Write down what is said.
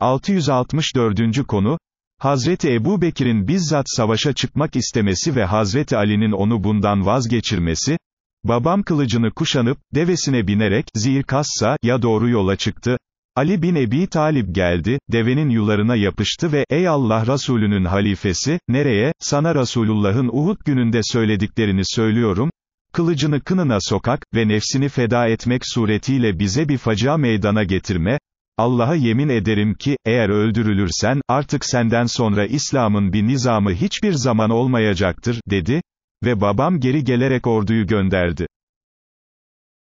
664. konu, Hazreti Ebu Bekir'in bizzat savaşa çıkmak istemesi ve Hazreti Ali'nin onu bundan vazgeçirmesi, babam kılıcını kuşanıp, devesine binerek, zihir kassa, ya doğru yola çıktı, Ali bin Ebi Talib geldi, devenin yularına yapıştı ve, ey Allah Resulünün halifesi, nereye, sana Resulullah'ın Uhud gününde söylediklerini söylüyorum, kılıcını kınına sokak ve nefsini feda etmek suretiyle bize bir facia meydana getirme, Allah'a yemin ederim ki, eğer öldürülürsen, artık senden sonra İslam'ın bir nizamı hiçbir zaman olmayacaktır, dedi, ve babam geri gelerek orduyu gönderdi.